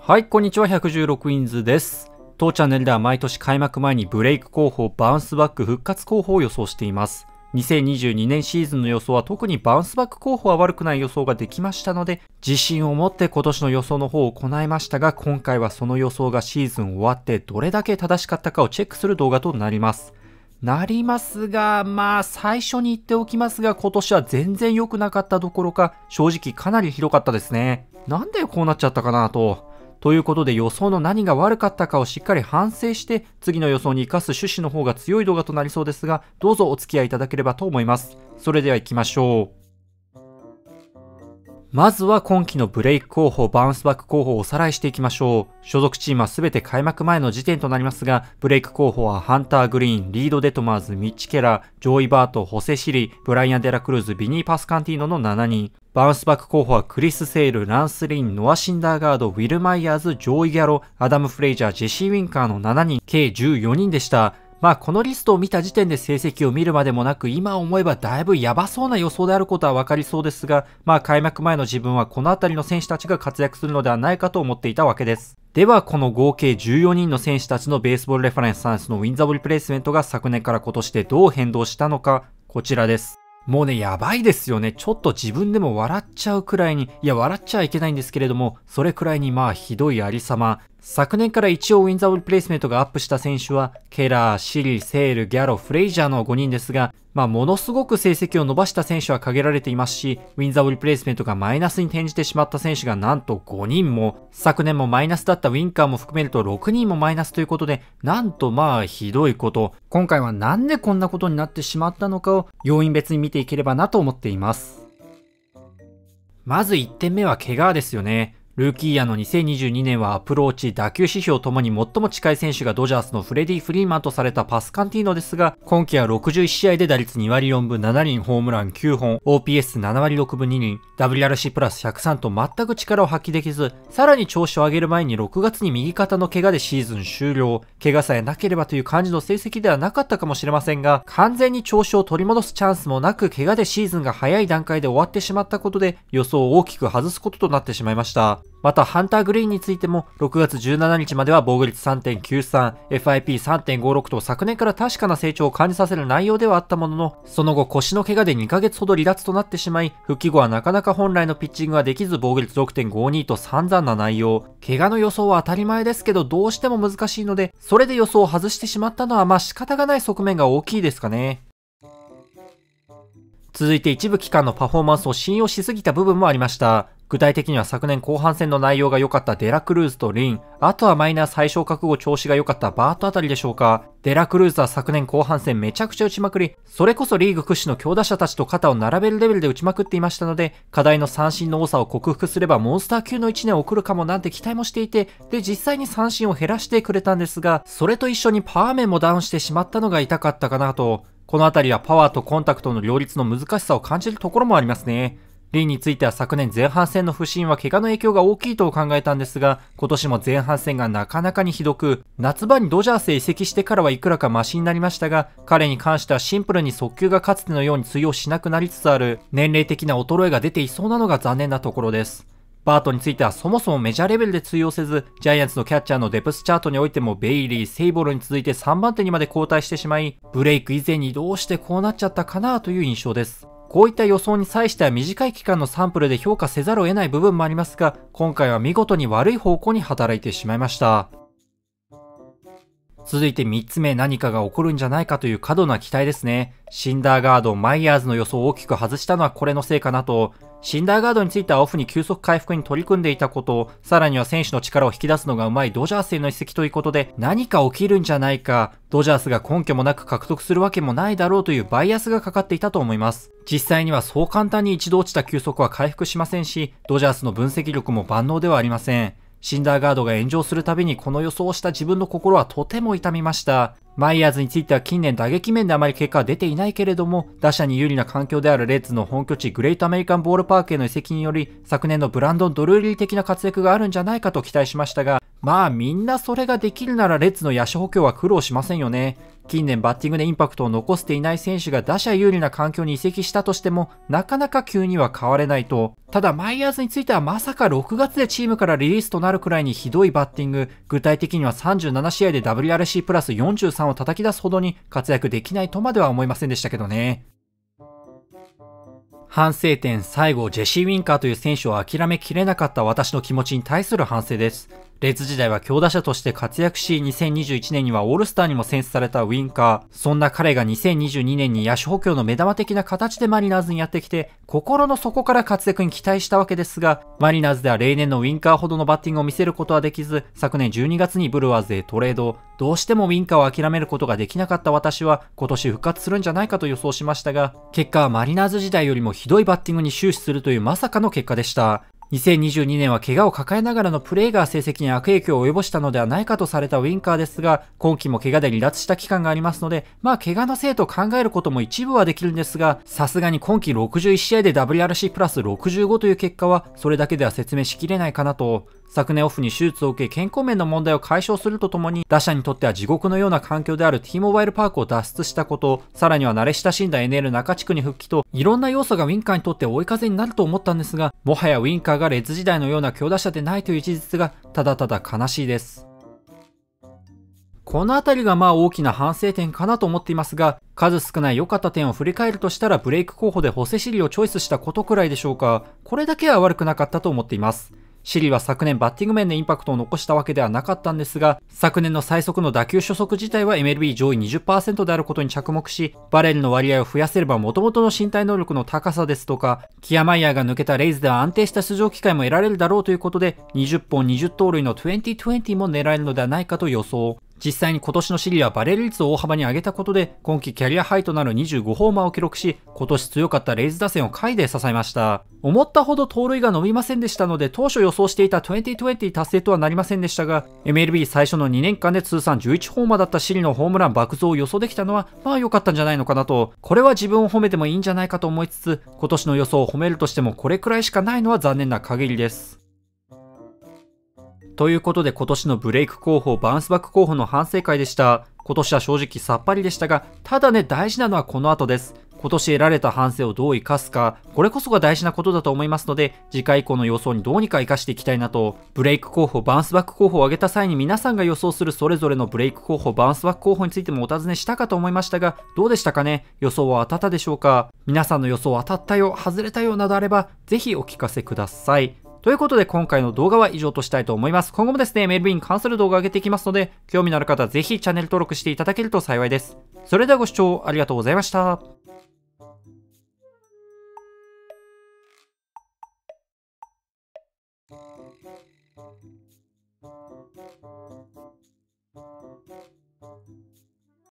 はい、こんにちは、116インズです。当チャンネルでは毎年開幕前にブレイク候補、バウンスバック、復活候補を予想しています。2022年シーズンの予想は特にバウンスバック候補は悪くない予想ができましたので、自信を持って今年の予想の方を行いましたが、今回はその予想がシーズン終わってどれだけ正しかったかをチェックする動画となります。なりますが、まあ最初に言っておきますが、今年は全然良くなかったどころか、正直かなりひどかったですね。なんでこうなっちゃったかなと。ということで予想の何が悪かったかをしっかり反省して次の予想に生かす趣旨の方が強い動画となりそうですがどうぞお付き合いいただければと思います。それでは行きましょう。まずは今季のブレイク候補、バウンスバック候補をおさらいしていきましょう。所属チームはすべて開幕前の時点となりますが、ブレイク候補はハンター・グリーン、リード・デトマーズ、ミッチ・ケラー、ジョイ・バート、ホセ・シリ、ブライアン・デラ・クルーズ、ビニー・パスカンティーノの7人。バウンスバック候補はクリス・セール、ランス・リン、ノア・シンダーガード、ウィル・マイヤーズ、ジョーイ・ギャロ、アダム・フレイジャー、ジェシー・ウィンカーの7人、計14人でした。まあこのリストを見た時点で成績を見るまでもなく、今思えばだいぶやばそうな予想であることはわかりそうですが、まあ開幕前の自分はこのあたりの選手たちが活躍するのではないかと思っていたわけです。では、この合計14人の選手たちのベースボールレファレンスサンスのウィンザボリプレイスメントが昨年から今年でどう変動したのか、こちらです。もうね、やばいですよね。ちょっと自分でも笑っちゃうくらいに、いや、笑っちゃいけないんですけれども、それくらいにまあ、ひどいありさま。昨年から一応ウィンザー・ルプレイスメントがアップした選手は、ケラー、シリ、セール、ギャロ、フレイジャーの5人ですが、まあ、ものすごく成績を伸ばした選手は限られていますし、ウィンザーリプレイスメントがマイナスに転じてしまった選手がなんと5人も、昨年もマイナスだったウィンカーも含めると6人もマイナスということで、なんとまあひどいこと。今回はなんでこんなことになってしまったのかを要因別に見ていければなと思っています。まず1点目は怪我ですよね。ルーキーヤーの2022年はアプローチ、打球指標ともに最も近い選手がドジャースのフレディ・フリーマンとされたパスカンティーノですが、今季は61試合で打率2割4分7厘、ホームラン9本、OPS7 割6分2厘、WRC プラス103と全く力を発揮できず、さらに調子を上げる前に6月に右肩の怪我でシーズン終了、怪我さえなければという感じの成績ではなかったかもしれませんが、完全に調子を取り戻すチャンスもなく、怪我でシーズンが早い段階で終わってしまったことで、予想を大きく外すこととなってしまいました。また、ハンターグリーンについても、6月17日までは防御率3.93、FIP3.56 と昨年から確かな成長を感じさせる内容ではあったものの、その後腰の怪我で2ヶ月ほど離脱となってしまい、復帰後はなかなか本来のピッチングができず防御率6.52と散々な内容。怪我の予想は当たり前ですけど、どうしても難しいので、それで予想を外してしまったのは、まあ仕方がない側面が大きいですかね。続いて一部期間のパフォーマンスを信用しすぎた部分もありました。具体的には昨年後半戦の内容が良かったデラクルーズとリン、あとはマイナー最小覚悟調子が良かったバートあたりでしょうか。デラクルーズは昨年後半戦めちゃくちゃ打ちまくり、それこそリーグ屈指の強打者たちと肩を並べるレベルで打ちまくっていましたので、課題の三振の多さを克服すればモンスター級の1年を送るかもなんて期待もしていて、で実際に三振を減らしてくれたんですが、それと一緒にパワー面もダウンしてしまったのが痛かったかなと、この辺りはパワーとコンタクトの両立の難しさを感じるところもありますね。リーについては昨年前半戦の不振は怪我の影響が大きいと考えたんですが、今年も前半戦がなかなかにひどく、夏場にドジャースへ移籍してからはいくらかマシになりましたが、彼に関してはシンプルに速球がかつてのように通用しなくなりつつある、年齢的な衰えが出ていそうなのが残念なところです。バートについてはそもそもメジャーレベルで通用せず、ジャイアンツのキャッチャーのデプスチャートにおいてもベイリー、セイボルに続いて3番手にまで交代してしまい、ブレイク以前にどうしてこうなっちゃったかなという印象です。こういった予想に際しては短い期間のサンプルで評価せざるを得ない部分もありますが、今回は見事に悪い方向に働いてしまいました。続いて3つ目何かが起こるんじゃないかという過度な期待ですね。シンダーガード、マイヤーズの予想を大きく外したのはこれのせいかなと、シンダーガードについてはオフに急速回復に取り組んでいたこと、さらには選手の力を引き出すのがうまいドジャースへの移籍ということで、何か起きるんじゃないか、ドジャースが根拠もなく獲得するわけもないだろうというバイアスがかかっていたと思います。実際にはそう簡単に一度落ちた急速は回復しませんし、ドジャースの分析力も万能ではありません。シンダーガードが炎上するたびにこの予想をした自分の心はとても痛みました。マイヤーズについては近年打撃面であまり結果は出ていないけれども、打者に有利な環境であるレッズの本拠地グレートアメリカンボールパークへの移籍により、昨年のブランドン・ドルーリー的な活躍があるんじゃないかと期待しましたが、まあみんなそれができるならレッズの野手補強は苦労しませんよね。近年バッティングでインパクトを残せていない選手が打者有利な環境に移籍したとしても、なかなか急には変われないと。ただマイヤーズについてはまさか6月でチームからリリースとなるくらいにひどいバッティング、具体的には37試合で WRC プラス43を叩き出すほどに活躍できないとまでは思いませんでしたけどね。反省点最後、ジェシー・ウィンカーという選手を諦めきれなかった私の気持ちに対する反省です。レッズ時代は強打者として活躍し、2021年にはオールスターにも選出されたウィンカー。そんな彼が2022年に野手補強の目玉的な形でマリナーズにやってきて、心の底から活躍に期待したわけですが、マリナーズでは例年のウィンカーほどのバッティングを見せることはできず、昨年12月にブルワーズへトレード。どうしてもウィンカーを諦めることができなかった私は、今年復活するんじゃないかと予想しましたが、結果はマリナーズ時代よりもひどいバッティングに終始するというまさかの結果でした。2022年は怪我を抱えながらのプレイが成績に悪影響を及ぼしたのではないかとされたウィンカーですが、今季も怪我で離脱した期間がありますので、まあ怪我のせいと考えることも一部はできるんですが、さすがに今季61試合で WRC プラス65という結果は、それだけでは説明しきれないかなと、昨年オフに手術を受け健康面の問題を解消するとともに、打者にとっては地獄のような環境である T モバイルパークを脱出したこと、さらには慣れ親しんだ NL 中地区に復帰と、いろんな要素がウィンカーにとって追い風になると思ったんですが、もはやウィンカーがレッズ時代のような強打者でないという事実が、ただただ悲しいです。このあたりがまあ大きな反省点かなと思っていますが、数少ない良かった点を振り返るとしたらブレイク候補でホセシリをチョイスしたことくらいでしょうか。これだけは悪くなかったと思っています。シリは昨年バッティング面でインパクトを残したわけではなかったんですが、昨年の最速の打球初速自体は MLB 上位20%であることに着目し、バレルの割合を増やせれば元々の身体能力の高さですとか、キアマイヤーが抜けたレイズでは安定した出場機会も得られるだろうということで、20本20盗塁の2020も狙えるのではないかと予想。実際に今年のシリアはバレル率を大幅に上げたことで、今季キャリアハイとなる25ホーマーを記録し、今年強かったレイズ打線を下位で支えました。思ったほど盗塁が伸びませんでしたので、当初予想していた2020達成とはなりませんでしたが、MLB 最初の2年間で通算11ホーマーだったシリのホームラン爆増を予想できたのは、まあ良かったんじゃないのかなと、これは自分を褒めてもいいんじゃないかと思いつつ、今年の予想を褒めるとしてもこれくらいしかないのは残念な限りです。ということで今年のブレイク候補、バウンスバック候補の反省会でした。今年は正直さっぱりでしたが、ただね、大事なのはこの後です。今年得られた反省をどう生かすか、これこそが大事なことだと思いますので、次回以降の予想にどうにか生かしていきたいなと、ブレイク候補、バウンスバック候補を挙げた際に皆さんが予想するそれぞれのブレイク候補、バウンスバック候補についてもお尋ねしたかと思いましたが、どうでしたかね予想は当たったでしょうか皆さんの予想当たったよ、外れたよなどあれば、ぜひお聞かせください。ということで今回の動画は以上としたいと思います。今後もですね、メルビーに関する動画を上げていきますので、興味のある方はぜひチャンネル登録していただけると幸いです。それではご視聴ありがとうございました。